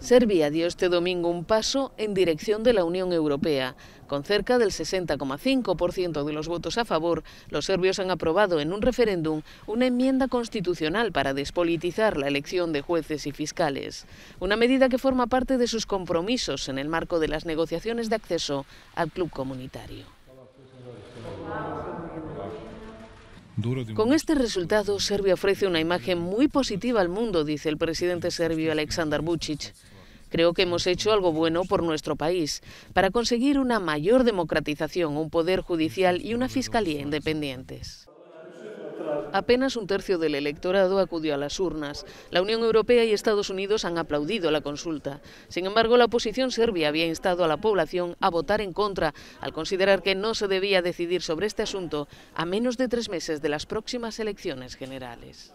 Serbia dio este domingo un paso en dirección de la Unión Europea. Con cerca del 60,5% de los votos a favor, los serbios han aprobado en un referéndum una enmienda constitucional para despolitizar la elección de jueces y fiscales, una medida que forma parte de sus compromisos en el marco de las negociaciones de acceso al club comunitario. Con este resultado, Serbia ofrece una imagen muy positiva al mundo, dice el presidente serbio Aleksandar Vucic. Creo que hemos hecho algo bueno por nuestro país, para conseguir una mayor democratización, un poder judicial y una fiscalía independientes. Apenas un tercio del electorado acudió a las urnas. La Unión Europea y Estados Unidos han aplaudido la consulta. Sin embargo, la oposición serbia había instado a la población a votar en contra, al considerar que no se debía decidir sobre este asunto a menos de tres meses de las próximas elecciones generales.